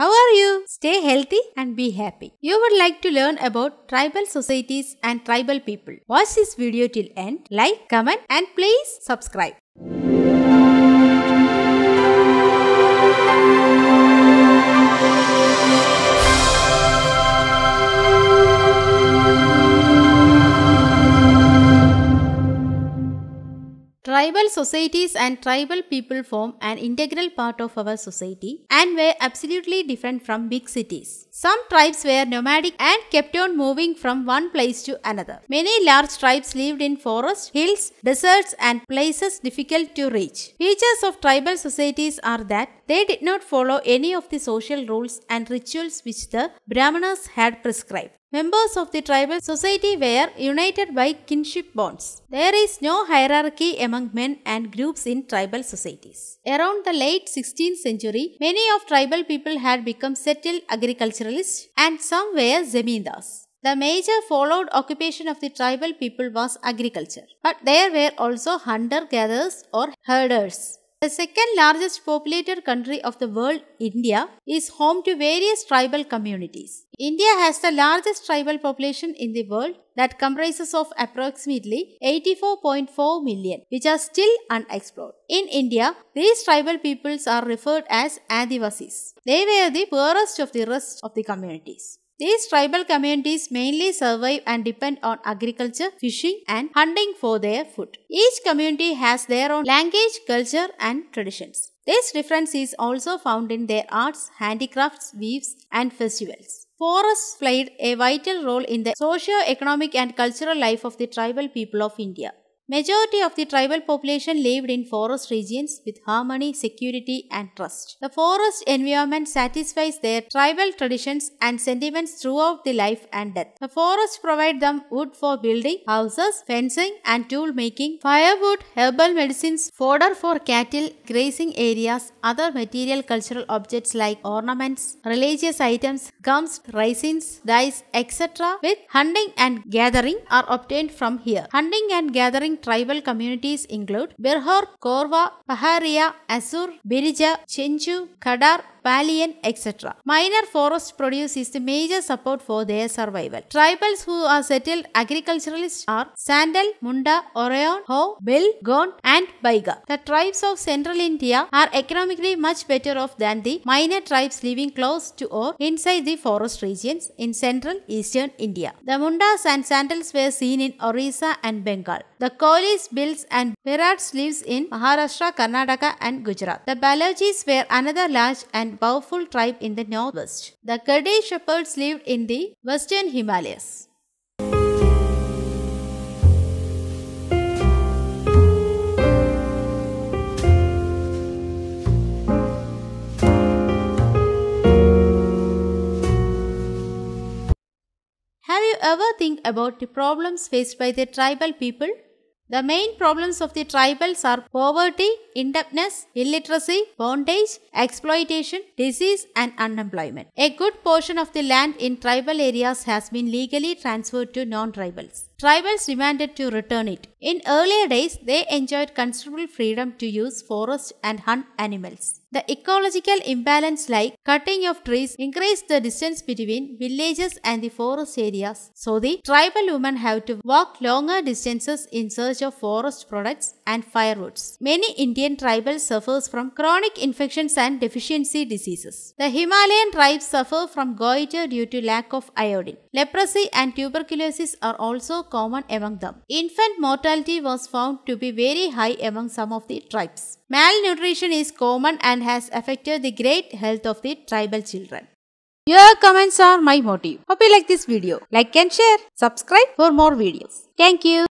how are you? Stay healthy and be happy. You would like to learn about tribal societies and tribal people. Watch this video till end. Like, comment and please subscribe. Tribal societies and tribal people form an integral part of our society and were absolutely different from big cities. Some tribes were nomadic and kept on moving from one place to another. Many large tribes lived in forests, hills, deserts and places difficult to reach. Features of tribal societies are that they did not follow any of the social rules and rituals which the Brahmanas had prescribed. Members of the tribal society were united by kinship bonds. There is no hierarchy among men and groups in tribal societies. Around the late 16th century, many of tribal people had become settled agriculturalists and some were zemindars. The major followed occupation of the tribal people was agriculture, but there were also hunter-gatherers or herders. The second largest populated country of the world, India, is home to various tribal communities. India has the largest tribal population in the world that comprises of approximately 84.4 million, which are still unexplored. In India, these tribal peoples are referred as Adivasis. They were the poorest of the rest of the communities. These tribal communities mainly survive and depend on agriculture, fishing and hunting for their food. Each community has their own language, culture and traditions. This difference is also found in their arts, handicrafts, weaves and festivals. Forests played a vital role in the socio-economic and cultural life of the tribal people of India. Majority of the tribal population lived in forest regions with harmony, security and trust. The forest environment satisfies their tribal traditions and sentiments throughout the life and death. The forests provide them wood for building houses, fencing and tool making, firewood, herbal medicines, fodder for cattle, grazing areas, other material cultural objects like ornaments, religious items, gums, resins, dyes, etc. with hunting and gathering are obtained from here. Hunting and gathering tribal communities include Berhor, Korwa, Paharia, Asur, Birija, Chenju, Kadar, Valiant, etc. Minor forest produce is the major support for their survival. Tribals who are settled agriculturalists are Sandal, Munda, Orion, Ho, Bill, Gond, and Baiga. The tribes of central India are economically much better off than the minor tribes living close to or inside the forest regions in central eastern India. The Mundas and Sandals were seen in Orissa and Bengal. The Kolis, Bills, and Pirats lives in Maharashtra, Karnataka, and Gujarat. The Balojis were another large and powerful tribe in the northwest. The Kurdish shepherds lived in the western Himalayas. Have you ever think about the problems faced by the tribal people? The main problems of the tribals are poverty, indebtedness, illiteracy, bondage, exploitation, disease and unemployment. A good portion of the land in tribal areas has been legally transferred to non-tribals. Tribals demanded to return it. In earlier days, they enjoyed considerable freedom to use forests and hunt animals. The ecological imbalance like cutting of trees increased the distance between villages and the forest areas. So the tribal women have to walk longer distances in search of forest products and firewoods. Many Indian tribals suffers from chronic infections and deficiency diseases. The Himalayan tribes suffer from goiter due to lack of iodine. Leprosy and tuberculosis are also common among them. Infant mortality was found to be very high among some of the tribes. Malnutrition is common and has affected the great health of the tribal children. Your comments are my motive. Hope you like this video. Like and share. Subscribe for more videos. Thank you.